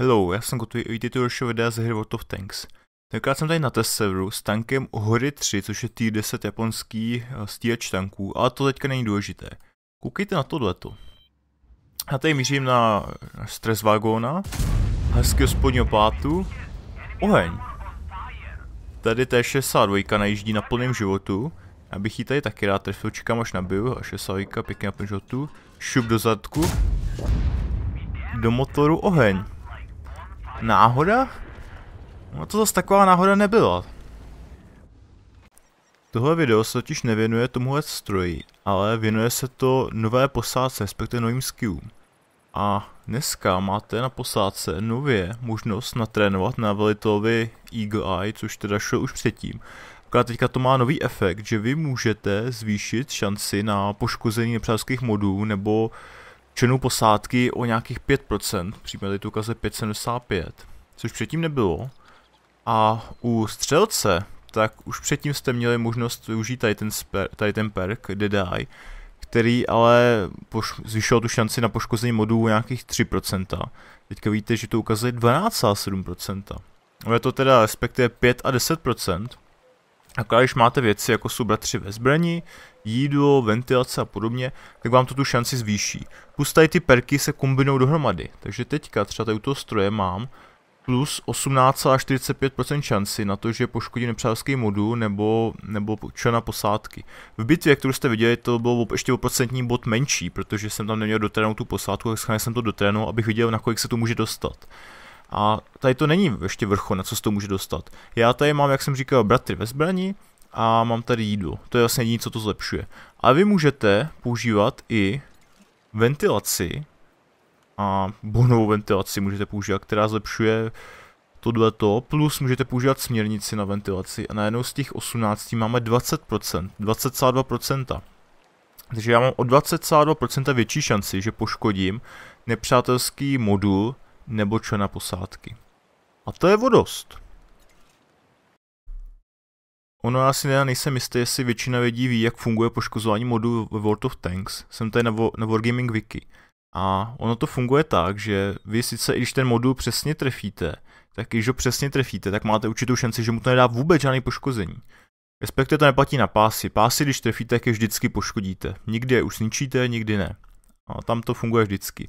Hello, já jsem Kotuji a další videa z hry World of Tanks. Tenkrát jsem tady na test serveru s tankem Hory 3, což je t 10 japonský eh, stíhač tanků, ale to teďka není důležité. Koukejte na tohleto. Já tady mířím na stres vagóna, hezkého spodního pátu, oheň. Tady T62 najíždí na plném životu, abych ji tady taky rád trefil, čekám až nabiju, a 62 pěkně na plném životu, šup do zadku, do motoru oheň. Náhoda? No to zase taková náhoda nebyla. Tohle video se totiž nevěnuje tomuhle stroji, ale věnuje se to nové posádce, respektive novým skillům. A dneska máte na posádce nově možnost natrénovat na velitelovi Eagle Eye, což teda šlo už předtím. Akorát teďka to má nový efekt, že vy můžete zvýšit šanci na poškození nepřátelských modů nebo členů posádky o nějakých 5%, přímo tady tu kaze 5,75, což předtím nebylo. A u střelce, tak už předtím jste měli možnost využít tady ten, sper, tady ten perk, Deadeye, který ale zvyšoval tu šanci na poškození modů o nějakých 3%. Teďka víte, že to ukazuje 12,7%. je to teda respektive 5 a 10%. A když máte věci jako jsou bratři ve zbraní, jídlo, ventilace a podobně, tak vám to tu šanci zvýší. Plus tady ty perky se kombinou dohromady, takže teďka třeba tady u toho stroje mám plus 18,45% šanci na to, že poškodí nepřátelský modu nebo, nebo člena posádky. V bitvě, kterou jste viděli, to bylo ještě o procentní bod menší, protože jsem tam neměl dotrénout tu posádku, tak jsem to dotrénoval, abych viděl, na kolik se to může dostat. A tady to není ještě vrchol, na co se to může dostat. Já tady mám, jak jsem říkal, bratry ve zbraní, a mám tady jídlo. To je vlastně jediné, co to zlepšuje. A vy můžete používat i ventilaci a bonovou ventilaci můžete používat, která zlepšuje tohleto, plus můžete používat směrnici na ventilaci a najednou z těch 18 máme 20%, 22%. Takže já mám o 22% větší šanci, že poškodím nepřátelský modul nebo člena posádky. A to je vodost. Ono já si nejsem jistý, jestli většina lidí ví, jak funguje poškozování modu ve World of Tanks. Jsem tady na, vo, na Wargaming Wiki. A ono to funguje tak, že vy sice, i když ten modul přesně trefíte, tak když ho přesně trefíte, tak máte určitou šanci, že mu to nedá vůbec žádný poškození. Respektive to neplatí na pásy. Pásy, když trefíte, tak je vždycky poškodíte. Nikdy je už sničíte, nikdy ne. A tam to funguje vždycky.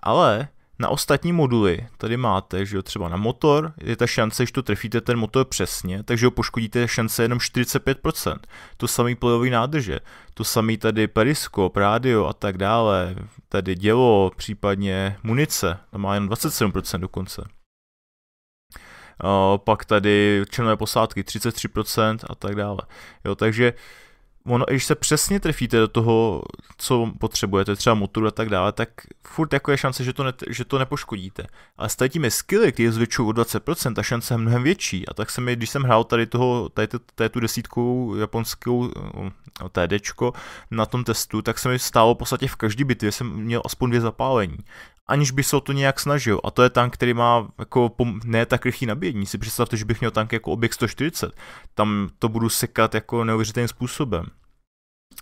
Ale na ostatní moduly tady máte, že jo, třeba na motor, je ta šance, že to trefíte ten motor přesně, takže ho poškodíte šance jenom 45%. To samý plejový nádrže, to samý tady periskop, rádio a tak dále, tady dělo, případně munice, tam má jenom 27% dokonce. O, pak tady členové posádky 33% a tak dále. Jo, takže ono, když se přesně trefíte do toho, co potřebujete, třeba motoru a tak dále, tak furt jako je šance, že to, ne, že to nepoškodíte. Ale s těmi skilly, které zvětšují o 20%, ta šance je mnohem větší. A tak se mi, když jsem hrál tady toho, tady, tady tu desítku japonskou eh, TDčko na tom testu, tak se mi stálo v podstatě v každé bitvě, jsem měl aspoň dvě zapálení aniž by se o to nějak snažil. A to je tank, který má jako ne tak rychlý nabíjení. Si představte, že bych měl tank jako objekt 140. Tam to budu sekat jako neuvěřitelným způsobem.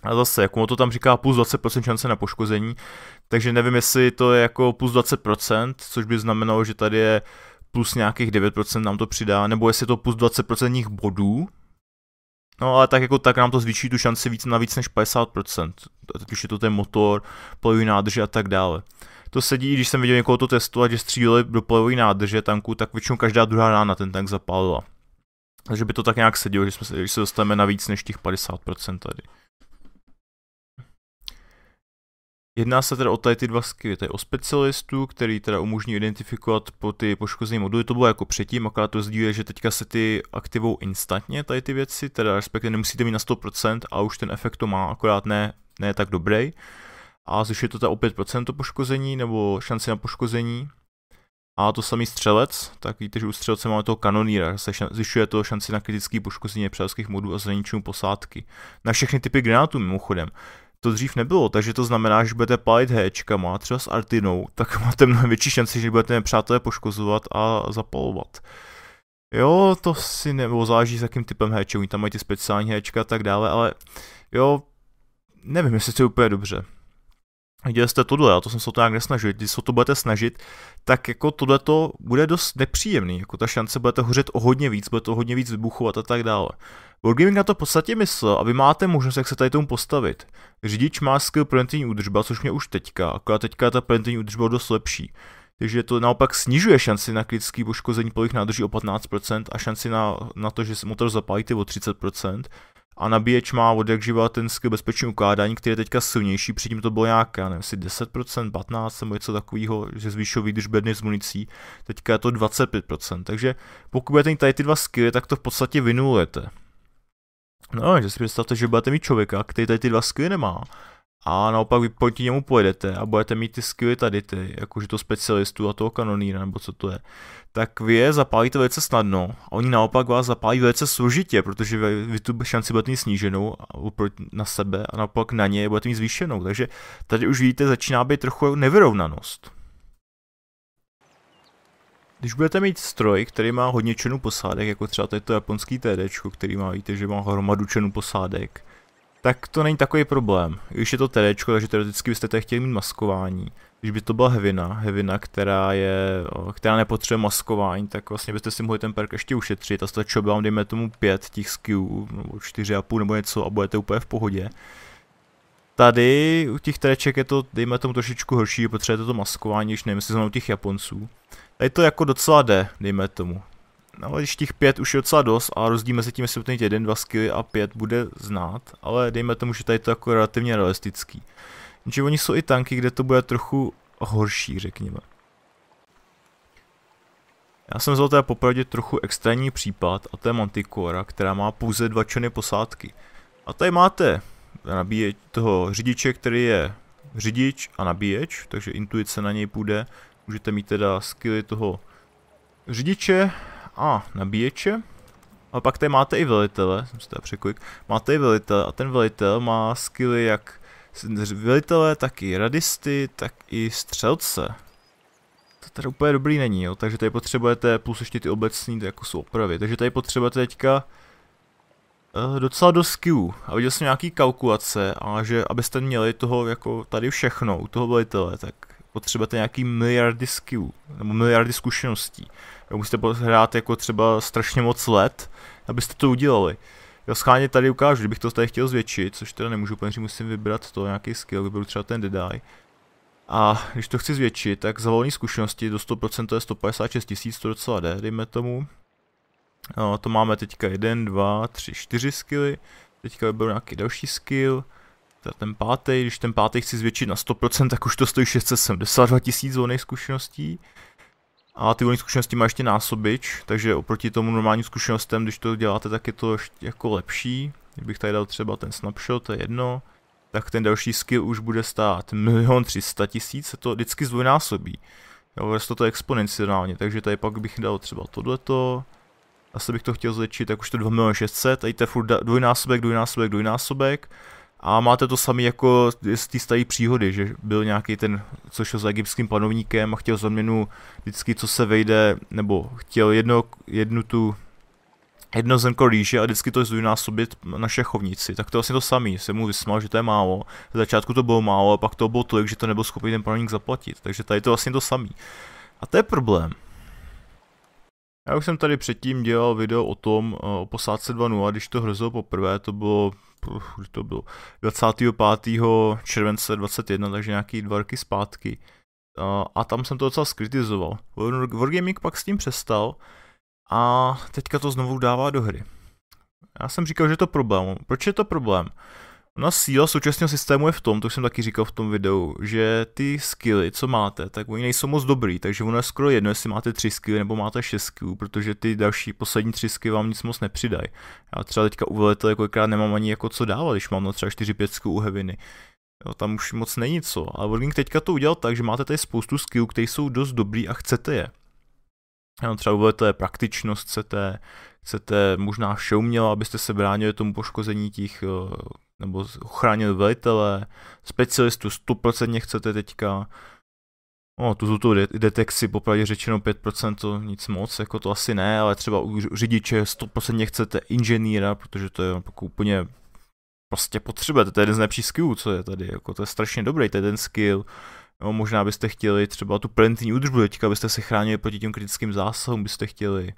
A zase, jako to tam říká plus 20% šance na poškození, takže nevím, jestli to je jako plus 20%, což by znamenalo, že tady je plus nějakých 9% nám to přidá, nebo jestli je to plus 20% bodů, No ale tak jako tak nám to zvýší tu šanci víc na víc než 50%, když je to ten motor, polivý nádrže a tak dále to sedí, když jsem viděl někoho to testovat, že stříleli do plevové nádrže tanku, tak většinou každá druhá rána ten tank zapálila. Takže by to tak nějak sedělo, že, jsme, že se dostaneme na víc než těch 50% tady. Jedná se teda o tady ty dva skilly, tady o specialistu, který teda umožní identifikovat po ty poškozené moduly, to bylo jako předtím, akorát to rozdíl že teďka se ty aktivou instantně tady ty věci, teda respektive nemusíte mít na 100% a už ten efekt to má, akorát ne, ne tak dobrý a zvyšuje to ta o 5% poškození nebo šanci na poškození. A to samý střelec, tak víte, že u střelce máme toho kanoníra, se zvyšuje to šanci na kritický poškození nepřátelských modů a zraničení posádky. Na všechny typy granátů mimochodem. To dřív nebylo, takže to znamená, že budete hečka, má třeba s artinou, tak máte mnohem větší šanci, že budete nepřátelé poškozovat a zapalovat. Jo, to si nebo záleží s jakým typem Hčů, oni tam mají ty speciální hečka a tak dále, ale jo, nevím, jestli to je úplně dobře viděli jste tohle, já to jsem se o to nějak nesnažil, když se o to budete snažit, tak jako tohle to bude dost nepříjemný, jako ta šance budete hořet o hodně víc, bude to hodně víc vybuchovat a tak dále. Wargaming na to v podstatě myslel a vy máte možnost, jak se tady tomu postavit. Řidič má skill preventivní údržba, což mě už teďka, akorát teďka je ta preventivní údržba dost lepší. Takže to naopak snižuje šanci na kritické poškození polových nádrží o 15% a šanci na, na to, že se motor zapálíte o 30% a nabíječ má od jak živá ten skill bezpečný ukládání, který je teďka silnější, předtím to bylo nějak, já nevím, si 10%, 15% nebo něco takového, že zvýšil bedny z municí, teďka je to 25%, takže pokud budete mít tady ty dva skilly, tak to v podstatě vynulujete. No, že si představte, že budete mít člověka, který tady ty dva skilly nemá, a naopak vy proti němu pojedete a budete mít ty skilly tady, ty, jakože to specialistu a toho kanoníra, nebo co to je, tak vy je zapálíte velice snadno a oni naopak vás zapálí velice složitě, protože vy, vy tu šanci budete mít sníženou na sebe a naopak na ně budete mít zvýšenou. Takže tady už vidíte, začíná být trochu nevyrovnanost. Když budete mít stroj, který má hodně členů posádek, jako třeba tady to japonský TD, který má, víte, že má hromadu členů posádek, tak to není takový problém. Když je to TD, takže teoreticky byste tady chtěli mít maskování. Když by to byla hevina, hevina, která, je, která nepotřebuje maskování, tak vlastně byste si mohli ten perk ještě ušetřit a stačilo by vám, dejme tomu, pět těch skillů, nebo čtyři a půl nebo něco a budete úplně v pohodě. Tady u těch tereček je to, dejme tomu, trošičku horší, potřebujete to maskování, když nevím, jestli u těch Japonců. Tady to jako docela jde, dejme tomu. No, když těch pět už je docela dost a rozdíl mezi tím, jestli utnete jeden, dva skilly a pět bude znát, ale dejme tomu, že tady to jako relativně realistický. Že oni jsou i tanky, kde to bude trochu horší, řekněme. Já jsem vzal teda popravdě trochu extrémní případ a to je Manticora, která má pouze dva členy posádky. A tady máte nabíječ toho řidiče, který je řidič a nabíječ, takže intuice na něj půjde. Můžete mít teda skilly toho řidiče a, nabíječe. A pak tady máte i velitele, jsem si to překlik. Máte i velitel a ten velitel má skilly jak velitele, tak i radisty, tak i střelce. To tady úplně dobrý není, jo. Takže tady potřebujete, plus ještě ty obecní, to jako jsou opravy. Takže tady potřebujete teďka uh, docela do skillů. A viděl jsem nějaký kalkulace a že abyste měli toho jako tady všechno, u toho velitele, tak potřebujete nějaký miliardy skillů, nebo miliardy zkušeností. Jo, musíte hrát jako třeba strašně moc let, abyste to udělali. Jo, scháně tady ukážu, kdybych to tady chtěl zvětšit, což teda nemůžu, protože musím vybrat to, nějaký skill, vyberu třeba ten Dedai. A když to chci zvětšit, tak za volné zkušenosti do 100% to je 156 tisíc, to docela jde, dejme tomu. No, to máme teďka 1, 2, 3, 4 skilly. Teďka vyberu nějaký další skill ten pátý, když ten pátý chci zvětšit na 100%, tak už to stojí 672 tisíc volných zkušeností. A ty volné zkušenosti má ještě násobič, takže oproti tomu normálním zkušenostem, když to děláte, tak je to jako lepší. Kdybych tady dal třeba ten snapshot, to je jedno, tak ten další skill už bude stát 1 300 tisíc, se to vždycky zdvojnásobí. Jo, vlastně to exponenciálně, takže tady pak bych dal třeba tohleto, asi bych to chtěl zvětšit, tak už to 2 600, tady to je furt dvojnásobek, dvojnásobek, dvojnásobek, dvojnásobek a máte to sami jako z té staré příhody, že byl nějaký ten, co šel za egyptským panovníkem a chtěl zaměnu vždycky, co se vejde, nebo chtěl jedno, jednu tu jedno zemko rýže a vždycky to zdvojnásobit na šechovnici. Tak to je vlastně to samý, Se mu vysmál, že to je málo. V začátku to bylo málo, a pak to bylo tolik, že to nebyl schopný ten panovník zaplatit. Takže tady to je vlastně to samý. A to je problém. Já už jsem tady předtím dělal video o tom, eh, o posádce 2.0, když to hrozilo poprvé, to bylo, to bylo 25. července 21, takže nějaký dva roky zpátky. Eh, a tam jsem to docela skritizoval. Wargaming pak s tím přestal a teďka to znovu dává do hry. Já jsem říkal, že je to problém. Proč je to problém? No síla současného systému je v tom, to jsem taky říkal v tom videu, že ty skilly, co máte, tak oni nejsou moc dobrý, takže ono je skoro jedno, jestli máte tři skilly nebo máte šest skillů, protože ty další poslední tři skilly vám nic moc nepřidají. Já třeba teďka u velitele kolikrát nemám ani jako co dávat, když mám na třeba 4-5 skillů u Heviny. Jo, tam už moc není co, ale Wargaming teďka to udělal tak, že máte tady spoustu skillů, které jsou dost dobrý a chcete je. Jo, třeba budete praktičnost, chcete, chcete možná měla, abyste se bránili tomu poškození těch eh, nebo chránit velitele, specialistu 100% chcete teďka, No, tu tu detekci, popravdě řečeno 5% to nic moc, jako to asi ne, ale třeba u řidiče 100% chcete inženýra, protože to je jako úplně prostě potřebujete, to je jeden z nejlepších skillů, co je tady, jako to je strašně dobrý, to je ten skill, no, možná byste chtěli třeba tu plentní údržbu teďka, abyste se chránili proti těm kritickým zásahům, byste chtěli,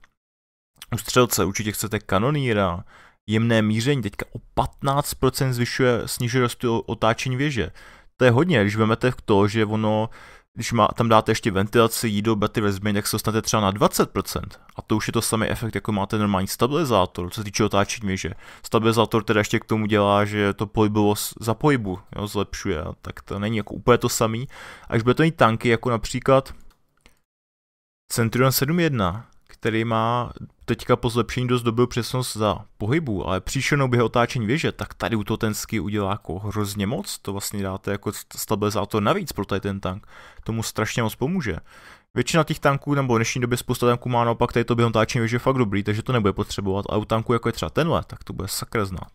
u střelce určitě chcete kanoníra, jemné míření teďka o 15% zvyšuje, snižuje rostu otáčení věže. To je hodně, když vezmete v to, že ono, když má, tam dáte ještě ventilaci, jídlo, battery ve změně, tak se dostanete třeba na 20%. A to už je to samý efekt, jako máte normální stabilizátor, co se týče otáčení věže. Stabilizátor teda ještě k tomu dělá, že to pohybovost za pohybu jo, zlepšuje, tak to není jako úplně to samý. A když budete mít tanky, jako například Centurion 7.1, který má teďka po zlepšení dost dobrou přesnost za pohybu, ale příšenou během otáčení věže, tak tady u toho ten ski udělá jako hrozně moc, to vlastně dáte jako stabilizátor navíc pro tady ten tank, tomu strašně moc pomůže. Většina těch tanků, nebo v dnešní době spousta tanků má naopak tady to během otáčení věže fakt dobrý, takže to nebude potřebovat, ale u tanků jako je třeba tenhle, tak to bude sakra znát.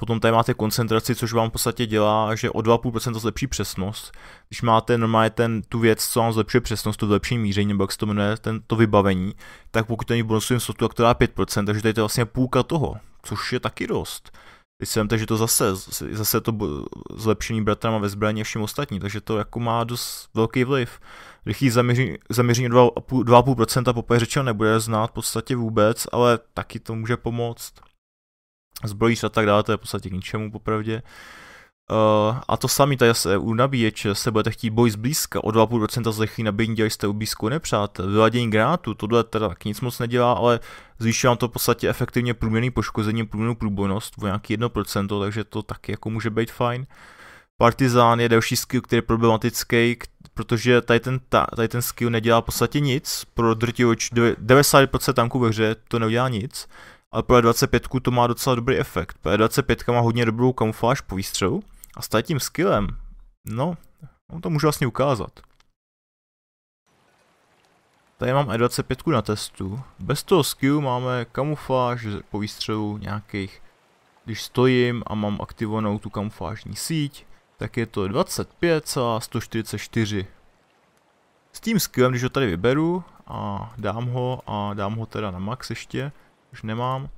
Potom tady máte koncentraci, což vám v podstatě dělá, že o 2,5% zlepší přesnost. Když máte normálně ten, tu věc, co vám zlepšuje přesnost, to lepší míření, nebo jak se to jmenuje, ten, to vybavení, tak pokud to není bonusovým slotu, tak to dá 5%, takže tady to je vlastně půlka toho, což je taky dost. Teď jsem, takže to zase, zase to zlepšení bratrama ve zbraně všem ostatní, takže to jako má dost velký vliv. Rychlý zaměření, zaměření 2,5% po řečeno nebude znát v podstatě vůbec, ale taky to může pomoct se a tak dále, to je v podstatě k ničemu popravdě. Uh, a to samý tady se u nabíječe se budete chtít boj zblízka, o 2,5% zlechý nabíjení dělají jste u blízku nepřátel. Vyladění granátu, tohle teda tak nic moc nedělá, ale zvýší vám to v podstatě efektivně průměrný poškození, průměrnou průbojnost o nějaký 1%, takže to taky jako může být fajn. Partizán je další skill, který je problematický, protože tady ten, ta, tady ten skill nedělá v podstatě nic, pro drtivou 90% tanků ve hře to neudělá nic ale P25 e to má docela dobrý efekt. P25 e má hodně dobrou kamufláž po výstřelu a s tím skillem, no, on to může vlastně ukázat. Tady mám E25 na testu. Bez toho skillu máme kamufláž po výstřelu nějakých, když stojím a mám aktivovanou tu kamuflážní síť, tak je to 25,144. S tím skillem, když ho tady vyberu a dám ho a dám ho teda na max ještě, už nemám,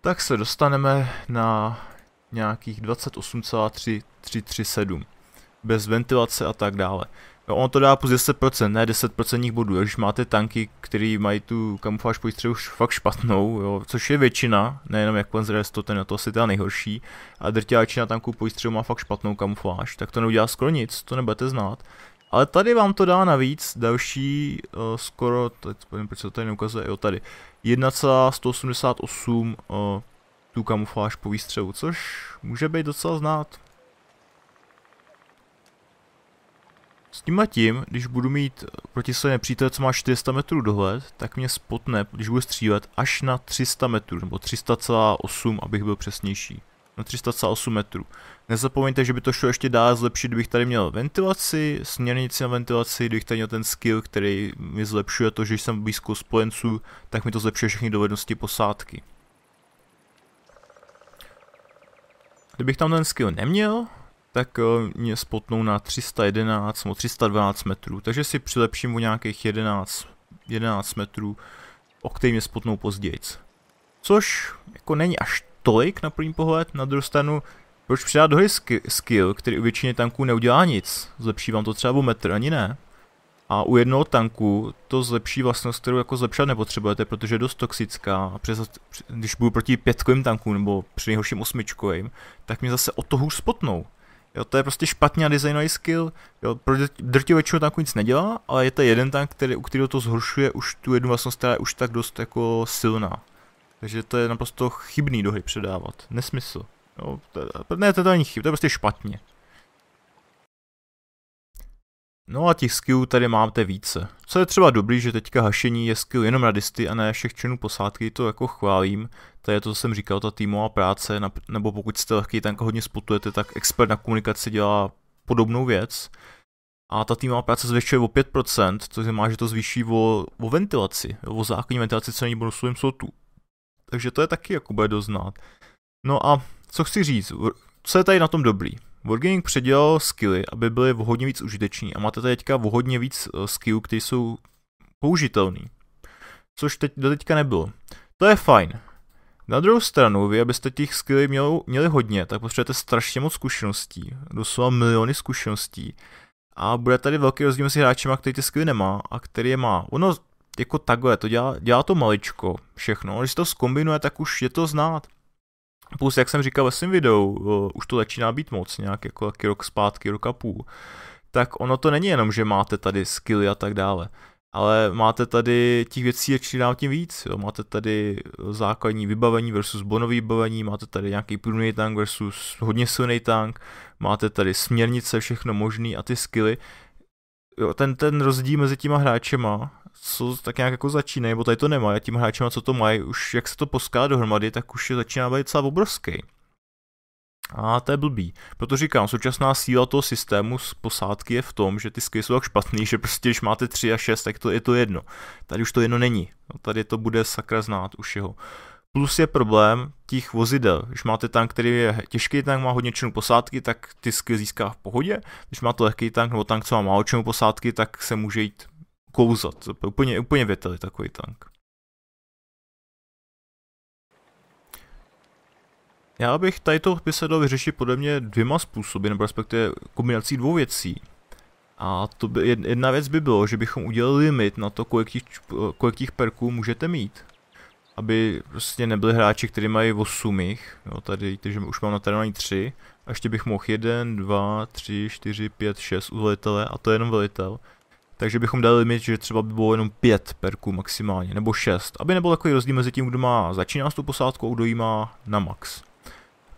tak se dostaneme na nějakých 28,337 bez ventilace a tak dále. Jo, on to dá plus 10%, ne 10% bodů, když máte tanky, který mají tu kamufláž už fakt špatnou, jo, což je většina, nejenom jak Panzer to ten to asi teda nejhorší, a drtivá většina tanků pojistřehu má fakt špatnou kamufláž, tak to neudělá skoro nic, to nebudete znát. Ale tady vám to dá navíc další uh, skoro, teď nevím, proč se to tady neukazuje, jo tady, 1,188 uh, eh, tu kamufláž po výstřelu, což může být docela znát. S tím a tím, když budu mít eh, proti své nepřítele, co má 400 metrů dohled, tak mě spotne, když budu střílet, až na 300 metrů, nebo 300,8, abych byl přesnější. Na 300,8 metrů. Nezapomeňte, že by to šlo ještě dál zlepšit, kdybych tady měl ventilaci, směrnici na ventilaci, kdybych tady měl ten skill, který mi zlepšuje to, že jsem blízko spojenců, tak mi to zlepšuje všechny dovednosti posádky. Kdybych tam ten skill neměl, tak eh, mě spotnou na 311 nebo 312 metrů, takže si přilepším o nějakých 11, 11 metrů, o který mě spotnou později. Což jako není až tolik na první pohled, na druhou stranu proč přidat do hry skill, který u většiny tanků neudělá nic? Zlepší vám to třeba o metr, ani ne. A u jednoho tanku to zlepší vlastnost, kterou jako zlepšat nepotřebujete, protože je dost toxická. A přes, když budu proti pětkovým tankům nebo při nejhorším osmičkovým, tak mě zase o to hůř spotnou. Jo, to je prostě špatný a designový skill. Jo, pro drtivou většinu tanku nic nedělá, ale je to jeden tank, který, u kterého to zhoršuje už tu jednu vlastnost, která je už tak dost jako silná. Takže to je naprosto chybný dohy předávat. Nesmysl. No, to, ne, to, to není chyba, to je prostě špatně. No a těch skillů tady máte více. Co je třeba dobrý, že teďka hašení je skill jenom radisty a ne všech členů posádky, to jako chválím. To je to, co jsem říkal, ta týmová práce, nebo pokud jste lehký tank hodně spotujete, tak expert na komunikaci dělá podobnou věc. A ta týmová práce zvyšuje o 5%, což znamená, že to zvýší o, o ventilaci, o základní ventilaci co není bonusovým slotu. Takže to je taky jako bude doznat. No a co chci říct, co je tady na tom dobrý? Wargaming předělal skilly, aby byly vhodně víc užiteční a máte tady teďka vhodně víc eh, skillů, které jsou použitelné. Což teď, do teďka nebylo. To je fajn. Na druhou stranu, vy abyste těch skillů měli, měli hodně, tak potřebujete strašně moc zkušeností, doslova miliony zkušeností. A bude tady velký rozdíl mezi hráčem, který ty skilly nemá a který je má. Ono jako takhle, to dělá, dělá to maličko všechno, když to zkombinuje, tak už je to znát. Plus, jak jsem říkal ve svém videu, eh, už to začíná být moc, nějak jako taky rok zpátky, rok a půl. Tak ono to není jenom, že máte tady skilly a tak dále, ale máte tady těch věcí je čím dál tím víc. Jo. Máte tady eh, základní vybavení versus bonový vybavení, máte tady nějaký průměrný tank versus hodně silný tank, máte tady směrnice, všechno možný a ty skilly. Jo, ten, ten rozdíl mezi těma hráčema co tak nějak jako začínají, nebo tady to nemá. a tím hráčem, co to mají, už jak se to poská dohromady, tak už je začíná být docela obrovský. A to je blbý. Proto říkám, současná síla toho systému z posádky je v tom, že ty skily jsou tak špatný, že prostě když máte 3 a 6, tak to je to jedno. Tady už to jedno není. No, tady to bude sakra znát už jeho. Plus je problém těch vozidel. Když máte tank, který je těžký tank, má hodně členů posádky, tak ty získá v pohodě. Když máte lehký tank nebo tank, co má málo členů posádky, tak se může jít kouzlo, to je úplně, úplně věteli takový tank. Já bych tady to by se dalo vyřešit podle mě dvěma způsoby, nebo respektive kombinací dvou věcí. A to by, jedna věc by bylo, že bychom udělali limit na to, kolik těch, kolik těch perků můžete mít. Aby prostě nebyli hráči, kteří mají 8 jich. Jo, tady, takže už mám na terénu 3. A ještě bych mohl 1, 2, 3, 4, 5, 6 u velitele a to je jenom velitel. Takže bychom dali limit, že třeba by bylo jenom 5 perků maximálně, nebo 6, aby nebyl takový rozdíl mezi tím, kdo má začíná s tou posádkou a kdo má na max.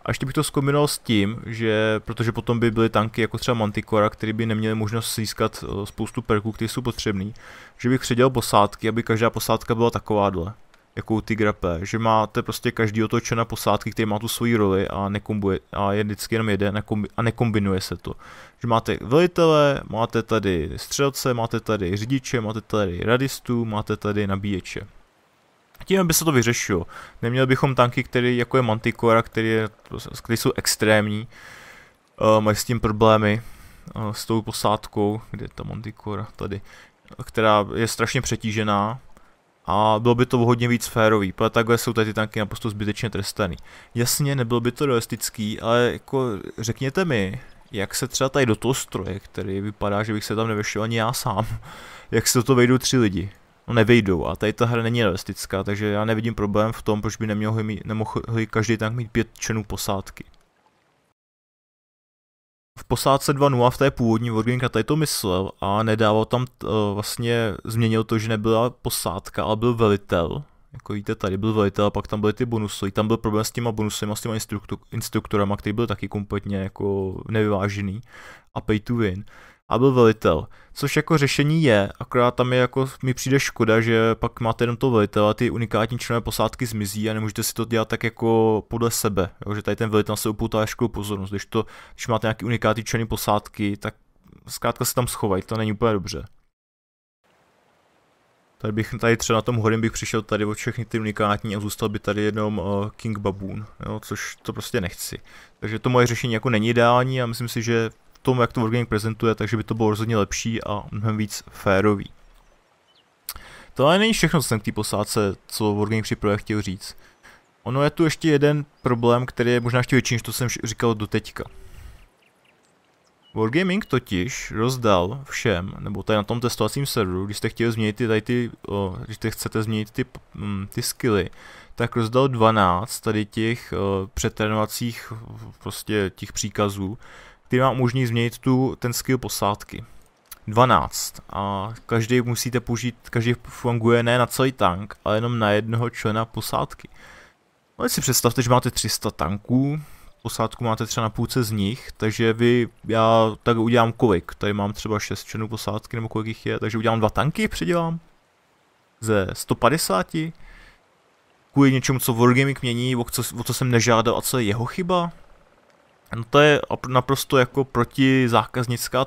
A ještě bych to zkombinoval s tím, že protože potom by byly tanky jako třeba Manticora, který by neměly možnost získat eh, spoustu perků, které jsou potřebné, že bych předěl posádky, aby každá posádka byla takováhle jako ty grape, že máte prostě každý otočen na posádky, který má tu svoji roli a, nekombuje, a je vždycky jenom jeden a nekombinuje se to. Že máte velitele, máte tady střelce, máte tady řidiče, máte tady radistů, máte tady nabíječe. Tím by se to vyřešilo. Neměli bychom tanky, které jako je Manticora, které, je, které jsou extrémní, eh, mají s tím problémy, eh, s tou posádkou, kde je ta Manticora, tady, která je strašně přetížená, a bylo by to hodně víc férový, protože takhle jsou tady ty tanky naprosto zbytečně trestaný. Jasně, nebylo by to realistický, ale jako řekněte mi, jak se třeba tady do toho stroje, který vypadá, že bych se tam nevešel ani já sám, jak se do toho vejdou tři lidi. No nevejdou a tady ta hra není realistická, takže já nevidím problém v tom, proč by neměl, nemohl každý tank mít pět členů posádky v posádce 2.0 v té původní Wargaming na tady to myslel a nedával tam uh, vlastně, změnil to, že nebyla posádka, ale byl velitel. Jako víte, tady byl velitel a pak tam byly ty bonusy. Tam byl problém s těma bonusy a s těma instruktorama, který byl taky kompletně jako nevyvážený a pay to win a byl velitel. Což jako řešení je, akorát tam je jako, mi přijde škoda, že pak máte jenom to a ty unikátní členové posádky zmizí a nemůžete si to dělat tak jako podle sebe, jo? že tady ten velitel se upoutá školu pozornost, když, to, když máte nějaký unikátní členy posádky, tak zkrátka se tam schovají, to není úplně dobře. Tady bych tady třeba na tom horem bych přišel tady od všechny ty unikátní a zůstal by tady jenom uh, King Baboon, jo, což to prostě nechci. Takže to moje řešení jako není ideální a myslím si, že tom, jak to Wargaming prezentuje, takže by to bylo rozhodně lepší a mnohem víc férový. To ale není všechno, co jsem k té posádce, co Wargaming připravuje, chtěl říct. Ono je tu ještě jeden problém, který je možná ještě větší, než to jsem říkal do teďka. Wargaming totiž rozdal všem, nebo tady na tom testovacím serveru, když jste chtěli změnit ty, tady ty, o, když jste chcete změnit ty, m, mm, ty skilly, tak rozdal 12 tady těch o, přetrénovacích prostě těch příkazů, který vám umožní změnit tu, ten skill posádky. 12. A každý musíte použít, každý funguje ne na celý tank, ale jenom na jednoho člena posádky. No, si představte, že máte 300 tanků, posádku máte třeba na půlce z nich, takže vy, já tak udělám kolik, tady mám třeba 6 členů posádky nebo kolik jich je, takže udělám dva tanky, předělám ze 150, kvůli něčemu, co Wargaming mění, o co, o co jsem nežádal a co je jeho chyba, No to je naprosto jako proti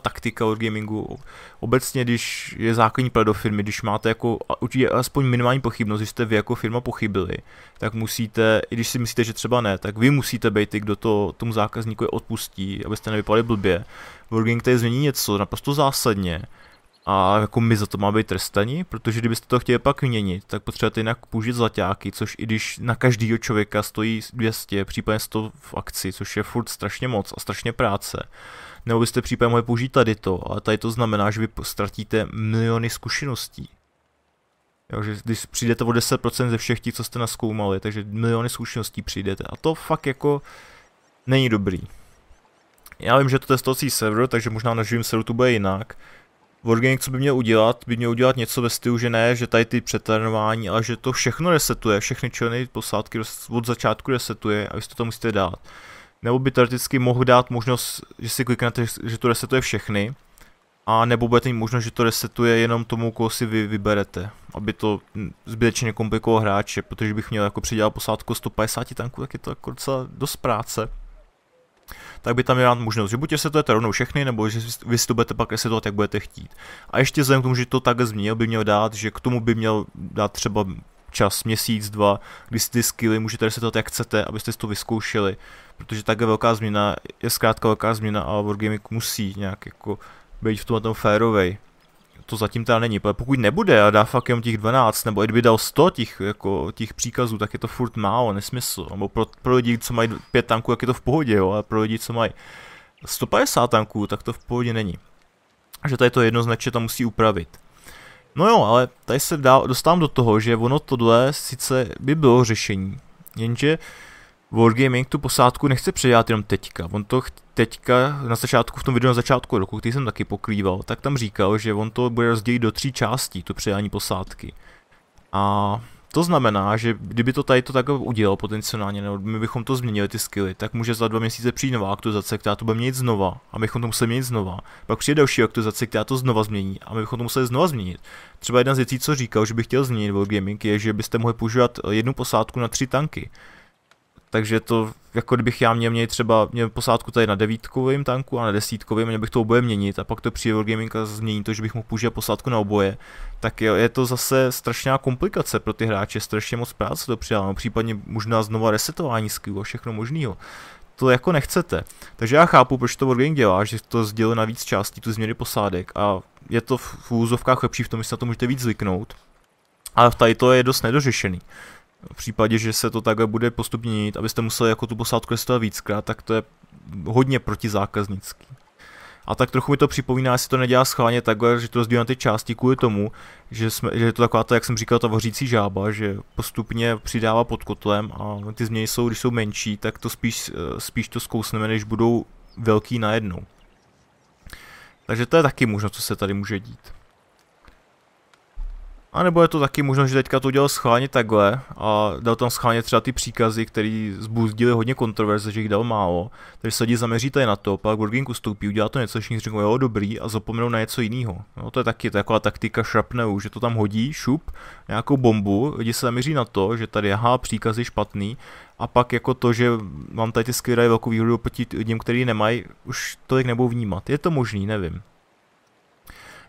taktika od gamingu. Obecně, když je základní pledo firmy, když máte jako určitě aspoň minimální pochybnost, že jste vy jako firma pochybili, tak musíte, i když si myslíte, že třeba ne, tak vy musíte být ty, kdo to tomu zákazníkovi odpustí, abyste nevypadali blbě. Wargaming tady změní něco naprosto zásadně a jako my za to má být trestaní, protože kdybyste to chtěli pak měnit, tak potřebujete jinak použít zlaťáky, což i když na každého člověka stojí 200, případně 100 v akci, což je furt strašně moc a strašně práce, nebo byste případně mohli použít tady to, ale tady to znamená, že vy ztratíte miliony zkušeností. Jo, že když přijdete o 10% ze všech těch, co jste naskoumali, takže miliony zkušeností přijdete a to fakt jako není dobrý. Já vím, že to testovací server, takže možná na živém serveru to bude jinak, Wargaming, co by měl udělat, by měl udělat něco ve stylu, že ne, že tady ty přetrénování, ale že to všechno resetuje, všechny členy posádky od začátku resetuje a vy to tam musíte dát. Nebo by teoreticky mohl dát možnost, že si kliknete, že to resetuje všechny, a nebo budete mít možnost, že to resetuje jenom tomu, koho si vy vyberete, aby to zbytečně komplikovalo hráče, protože bych měl jako přidělat posádku 150 tanků, tak je to jako docela dost práce tak by tam měla možnost, že buď je rovnou všechny, nebo že budete pak resetovat, jak budete chtít. A ještě vzhledem k tomu, že to tak změnil, by měl dát, že k tomu by měl dát třeba čas, měsíc, dva, kdy si ty skilly můžete resetovat jak chcete, abyste si to vyzkoušeli, protože tak velká změna je zkrátka velká změna a Wargaming musí nějak jako být v tomhle tom férovej to zatím teda není. Pokud nebude a dá fakt jenom těch 12, nebo kdyby dal 100 těch, jako, těch příkazů, tak je to furt málo, nesmysl. Nebo pro, pro lidi, co mají 5 tanků, tak je to v pohodě, jo, ale pro lidi, co mají 150 tanků, tak to v pohodě není. Že tady to jednoznačně tam musí upravit. No jo, ale tady se dá, dostávám do toho, že ono tohle sice by bylo řešení, jenže uh, Wargaming tu posádku nechce předělat jenom teďka. On to teďka na začátku, v tom videu na začátku roku, který jsem taky pokrýval, tak tam říkal, že on to bude rozdělit do tří částí, to předání posádky. A to znamená, že kdyby to tady to takhle udělal potenciálně, nebo my bychom to změnili ty skilly, tak může za dva měsíce přijít nová aktualizace, která to bude měnit znova, a my bychom to museli měnit znova. Pak přijde další aktualizace, která to znova změní, a my bychom to museli znova změnit. Třeba jedna z věcí, co říkal, že bych chtěl změnit Wargaming, je, že byste mohli používat jednu posádku na tři tanky takže to, jako kdybych já měl, měl třeba měl posádku tady na devítkovém tanku a na desítkovém, měl bych to oboje měnit a pak to přijde Wargaming a změní to, že bych mohl použít posádku na oboje, tak je, je to zase strašná komplikace pro ty hráče, strašně moc práce to no, případně možná znova resetování skillů a všechno možného to jako nechcete. Takže já chápu, proč to Wargaming dělá, že to sdělí na víc částí tu změny posádek a je to v úzovkách lepší v tom, že se na to můžete víc zvyknout. Ale tady to je dost nedořešený v případě, že se to takhle bude postupně jít, abyste museli jako tu posádku testovat víckrát, tak to je hodně protizákaznický. A tak trochu mi to připomíná, jestli to nedělá schválně takhle, že to rozdílí na ty části kvůli tomu, že, jsme, že je to taková ta, jak jsem říkal, ta vořící žába, že postupně přidává pod kotlem a ty změny jsou, když jsou menší, tak to spíš, eh, spíš to zkousneme, než budou velký najednou. Takže to je taky možnost, co se tady může dít. A nebo je to taky možno, že teďka to udělal schválně takhle a dal tam schválně třeba ty příkazy, které zbuzdily hodně kontroverze, že jich dal málo. Takže se lidi zaměří tady na to, pak Burging ustoupí, udělá to něco, všichni řeknou, jo, dobrý, a zapomenou na něco jiného. No, to je taky taková taktika šrapneu, že to tam hodí, šup, nějakou bombu, lidi se zaměří na to, že tady aha, příkaz je špatný, a pak jako to, že mám tady ty skvělé velkou výhodu proti lidem, kteří nemají, už tolik nebudou vnímat. Je to možný, nevím.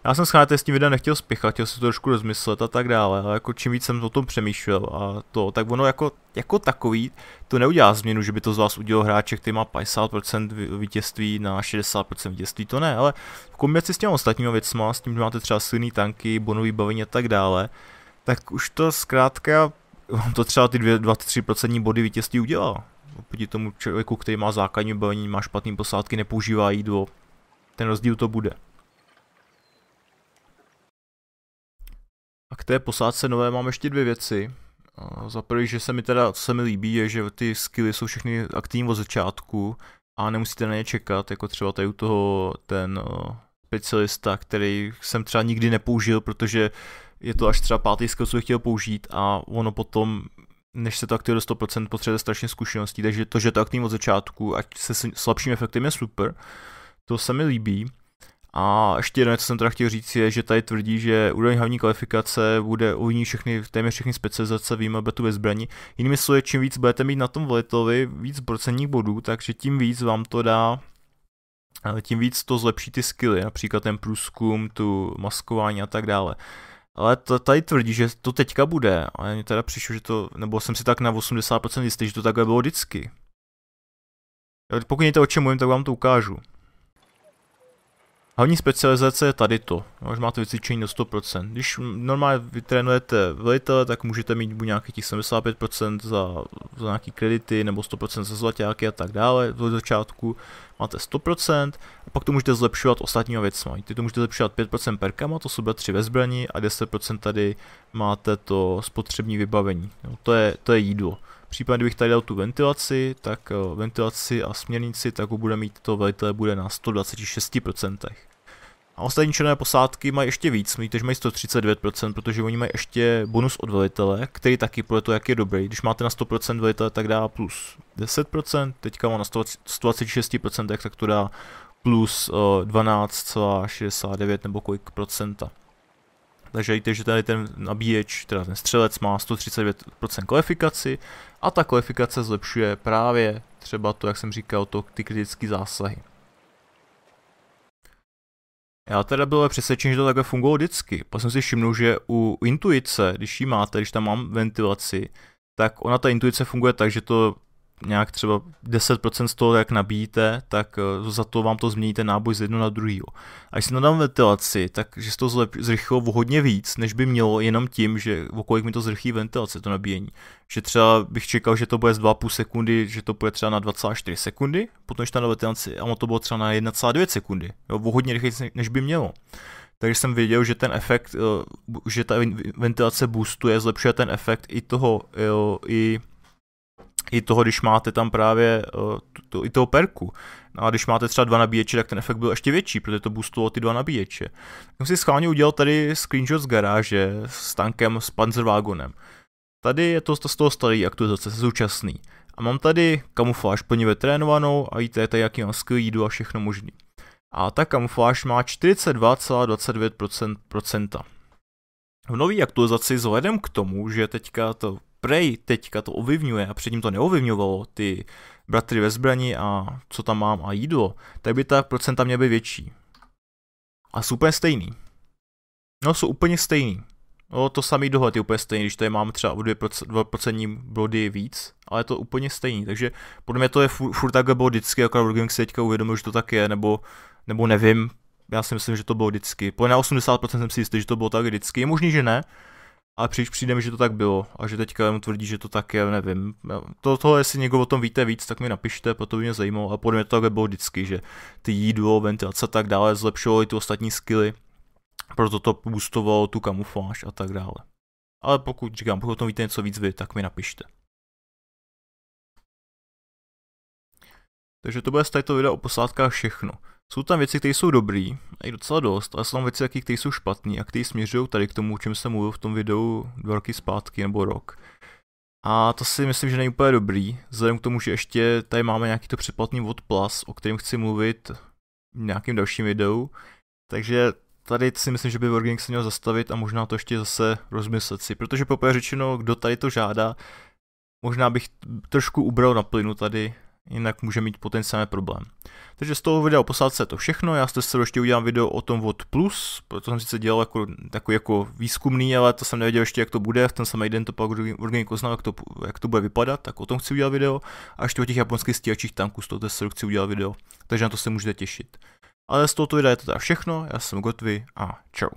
Já jsem schválně s tím videem nechtěl spěchat, chtěl si to trošku rozmyslet a tak dále, ale jako čím víc jsem o tom přemýšlel a to, tak ono jako, jako takový to neudělá změnu, že by to z vás udělal hráček, který má 50% vítězství na 60% vítězství, to ne, ale v kombinaci s těmi ostatními věcmi, s tím, že máte třeba silný tanky, bonový bavení a tak dále, tak už to zkrátka to třeba ty 2-3% body vítězství udělá. Oproti tomu člověku, který má základní bavení, má špatný posádky, nepoužívá jídlo, ten rozdíl to bude. A k té posádce nové mám ještě dvě věci. Za prvé, že se mi teda, co se mi líbí, je, že ty skilly jsou všechny aktivní od začátku a nemusíte na ně čekat, jako třeba tady u toho ten specialista, který jsem třeba nikdy nepoužil, protože je to až třeba pátý skill, co bych chtěl použít a ono potom než se to aktivuje do 100%, potřebuje strašně zkušeností, takže to, že to aktivní od začátku, ať se slabším efektem je super, to se mi líbí. A ještě jedno, co jsem teda chtěl říct, je, že tady tvrdí, že úroveň hlavní kvalifikace bude u ní všechny, téměř všechny specializace výjima betu ve zbraní. Jinými slovy, čím víc budete mít na tom volitovi víc procentních bodů, takže tím víc vám to dá eh, tím víc to zlepší ty skilly, například ten průzkum, tu maskování a tak dále. Ale to, tady tvrdí, že to teďka bude, a já mě teda přišlo, že to, nebo jsem si tak na 80% jistý, že to takhle bylo vždycky. Pokud nevíte, o čem mluvím, tak vám to ukážu. Hlavní specializace je tady to, no, že máte vycvičení do 100%. Když normálně vytrénujete velitele, tak můžete mít buď nějakých těch 75% za, za nějaký kredity, nebo 100% za zlaťáky a tak dále. Do začátku máte 100% a pak to můžete zlepšovat ostatníma věcma. Ty to můžete zlepšovat 5% perkama, to jsou 3 ve zbraní, a 10% tady máte to spotřební vybavení. No, to, je, to je jídlo případně kdybych tady dal tu ventilaci, tak eh, ventilaci a směrnici, tak ho bude mít to velitel bude na 126%. A ostatní černé posádky mají ještě víc, takže mají 139%, protože oni mají ještě bonus od velitele, který taky podle to jak je dobrý. Když máte na 100% velitele, tak dá plus 10%, teďka má na 126%, tak to dá plus 12,69 eh, nebo kolik procenta. Takže víte, že tady ten nabíječ, teda ten střelec má 139% kvalifikaci a ta kvalifikace zlepšuje právě třeba to, jak jsem říkal, to, ty kritické zásahy. Já teda byl přesvědčen, že to takhle fungovalo vždycky. Pak jsem si všiml, že u intuice, když ji máte, když tam mám ventilaci, tak ona ta intuice funguje tak, že to nějak třeba 10% z toho, jak nabíjíte, tak eh, za to vám to změníte náboj z jedno na druhý. A když si nadám ventilaci, že se to zrychlo hodně víc, než by mělo jenom tím, že okolik mi to zrychlí ventilace, to nabíjení. Že třeba bych čekal, že to bude z 2,5 sekundy, že to bude třeba na 2,4 sekundy, potom ještě na ventilaci a ono to bylo třeba na 1,2 sekundy. Jo, hodně rychleji, než by mělo takže jsem viděl, že ten efekt, eh, že ta ventilace boostuje, zlepšuje ten efekt i toho, i i toho, když máte tam právě uh, eh, to, i toho perku. No a když máte třeba dva nabíječe, tak ten efekt byl ještě větší, protože to boostovalo ty dva nabíječe. Tak jsem si schválně udělal tady screenshot z garáže s tankem s Panzerwagonem. Tady je to z toho starý aktualizace, současný. A mám tady kamufláž plně vytrénovanou a víte, tady jaký mám skill a všechno možný. A ta kamufláž má 42,29%. V nové aktualizaci vzhledem k tomu, že teďka to Prey teďka to ovlivňuje a předtím to neovlivňovalo, ty bratry ve zbraní a co tam mám a jídlo, tak by ta procenta měla být větší. A jsou úplně stejný. No jsou úplně stejný. No, to samý dohled je úplně stejný, když tady mám třeba o 2%, body víc, ale je to úplně stejný, takže podle mě to je furt, furt takhle bylo vždycky, akorát Wargaming se teďka uvědomil, že to tak je, nebo, nebo nevím, já si myslím, že to bylo vždycky. Po na 80% jsem si jistý, že to bylo tak vždycky. Je možný, že ne, ale příliš přijde mi, že to tak bylo a že teďka jenom tvrdí, že to tak je, nevím. To, tohle, jestli někdo o tom víte víc, tak mi napište, proto by mě zajímalo a podle mě to takhle bylo vždycky, že ty jídlo, ventilace a tak dále zlepšovalo i ty ostatní skily, proto to boostovalo tu kamufláž a tak dále. Ale pokud říkám, pokud o tom víte něco víc vy, tak mi napište. Takže to bude z této videa o posádkách všechno. Jsou tam věci, které jsou dobrý, a i docela dost, ale jsou tam věci, které jsou špatné a které směřují tady k tomu, o čem jsem mluvil v tom videu dva roky zpátky nebo rok. A to si myslím, že není úplně dobrý, vzhledem k tomu, že ještě tady máme nějaký to předplatný od Plus, o kterém chci mluvit v nějakým dalším videu. Takže tady si myslím, že by Wargaming se měl zastavit a možná to ještě zase rozmyslet si, protože poprvé řečeno, kdo tady to žádá, možná bych trošku ubral na plynu tady jinak může mít potenciální problém. Takže z toho videa posádce je to všechno, já jste se ještě udělám video o tom VOD+, Plus, protože jsem sice dělal jako, takový jako výzkumný, ale to jsem nevěděl ještě, jak to bude, v ten samý den to pak organik oznal, jak to, jak to bude vypadat, tak o tom chci udělat video, a ještě o těch japonských stíhačích tanků z toho testoru chci udělat video, takže na to se můžete těšit. Ale z tohoto videa je to teda všechno, já jsem Gotvy a čau.